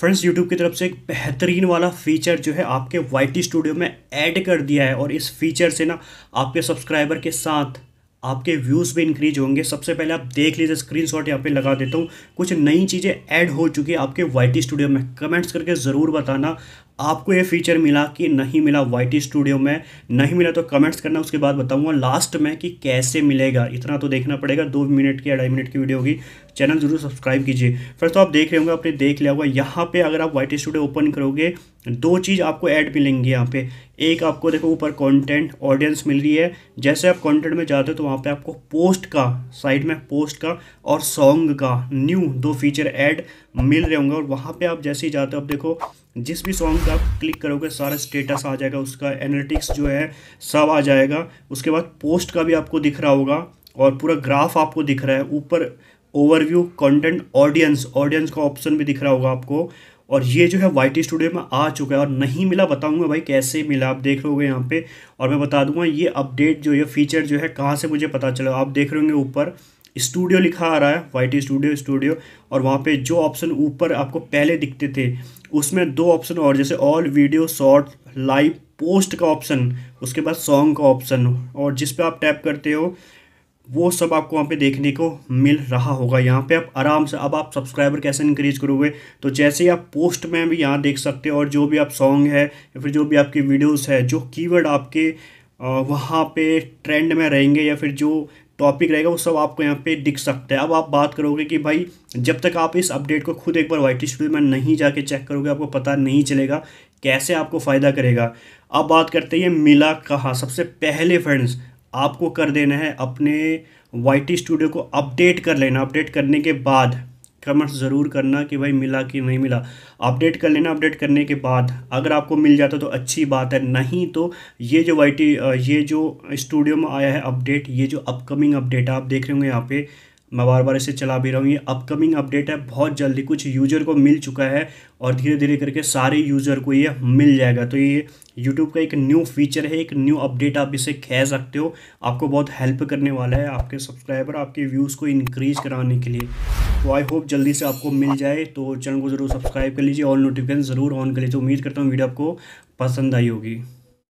friends YouTube की तरफ से एक बेहतरीन वाला फीचर जो है आपके वाई स्टूडियो में ऐड कर दिया है और इस फीचर से ना आपके सब्सक्राइबर के साथ आपके व्यूज़ भी इंक्रीज होंगे सबसे पहले आप देख लीजिए स्क्रीन शॉट यहाँ पे लगा देता हूँ कुछ नई चीज़ें ऐड हो चुकी है आपके वाई स्टूडियो में कमेंट्स करके ज़रूर बताना आपको ये फीचर मिला कि नहीं मिला वाई स्टूडियो में नहीं मिला तो कमेंट्स करना उसके बाद बताऊंगा लास्ट में कि कैसे मिलेगा इतना तो देखना पड़ेगा दो मिनट की अढ़ाई मिनट की वीडियो होगी चैनल जरूर सब्सक्राइब कीजिए फिर तो आप देख रहे होंगे आपने देख लिया होगा यहाँ पे अगर आप वाई स्टूडियो ओपन करोगे दो चीज़ आपको ऐड मिलेंगी यहाँ पे एक आपको देखो ऊपर कंटेंट ऑडियंस मिल रही है जैसे आप कंटेंट में जाते हो तो वहाँ पे आपको पोस्ट का साइड में पोस्ट का और सॉन्ग का न्यू दो फीचर ऐड मिल रहे होंगे और वहाँ पे आप जैसे ही जाते हो आप देखो जिस भी सॉन्ग का आप क्लिक करोगे सारा स्टेटस आ जाएगा उसका एनालिटिक्स जो है सब आ जाएगा उसके बाद पोस्ट का भी आपको दिख रहा होगा और पूरा ग्राफ आपको दिख रहा है ऊपर ओवरव्यू कंटेंट ऑडियंस ऑडियंस का ऑप्शन भी दिख रहा होगा आपको और ये जो है वाई टी स्टूडियो में आ चुका है और नहीं मिला बताऊंगा भाई कैसे मिला आप देख लोगे यहाँ पे और मैं बता दूंगा ये अपडेट जो है फीचर जो है कहाँ से मुझे पता चला आप देख रहे होंगे ऊपर स्टूडियो लिखा आ रहा है वाई स्टूडियो स्टूडियो और वहाँ पे जो ऑप्शन ऊपर आपको पहले दिखते थे उसमें दो ऑप्शन और जैसे all video short live post का ऑप्शन उसके बाद सॉन्ग का ऑप्शन और जिस पे आप टैप करते हो वो सब आपको वहाँ पे देखने को मिल रहा होगा यहाँ पे आप आराम से अब आप सब्सक्राइबर कैसे इंक्रीज करोगे तो जैसे ही आप पोस्ट में भी यहाँ देख सकते हो और जो भी आप सॉन्ग है या फिर जो भी आपकी वीडियोस है जो कीवर्ड आपके वहाँ पे ट्रेंड में रहेंगे या फिर जो टॉपिक रहेगा वो सब आपको यहाँ पे दिख सकता है अब आप बात करोगे कि भाई जब तक आप इस अपडेट को खुद एक बार वाई टी में नहीं जाके चेक करोगे आपको पता नहीं चलेगा कैसे आपको फ़ायदा करेगा अब बात करते हैं मिला कहाँ सबसे पहले फ्रेंड्स आपको कर देना है अपने वाई टी स्टूडियो को अपडेट कर लेना अपडेट करने के बाद कमेंट्स ज़रूर करना कि भाई मिला कि नहीं मिला अपडेट कर लेना अपडेट करने के बाद अगर आपको मिल जाता तो अच्छी बात है नहीं तो ये जो वाई ये जो स्टूडियो में आया है अपडेट ये जो अपकमिंग अपडेट है आप देख रहे होंगे यहाँ पे मैं बार बार इसे चला भी रहा हूँ ये अपकमिंग अपडेट है बहुत जल्दी कुछ यूज़र को मिल चुका है और धीरे धीरे करके सारे यूज़र को ये मिल जाएगा तो ये यूट्यूब का एक न्यू फीचर है एक न्यू अपडेट आप इसे कह सकते हो आपको बहुत हेल्प करने वाला है आपके सब्सक्राइबर आपके व्यूज़ को इनक्रीज कराने के लिए तो आई होप जल्दी से आपको मिल जाए तो चैनल को ज़रूर सब्सक्राइब कर लीजिए और नोटिफिकेशन ज़रूर ऑन कर लीजिए उम्मीद करता हूँ वीडियो आपको पसंद आई होगी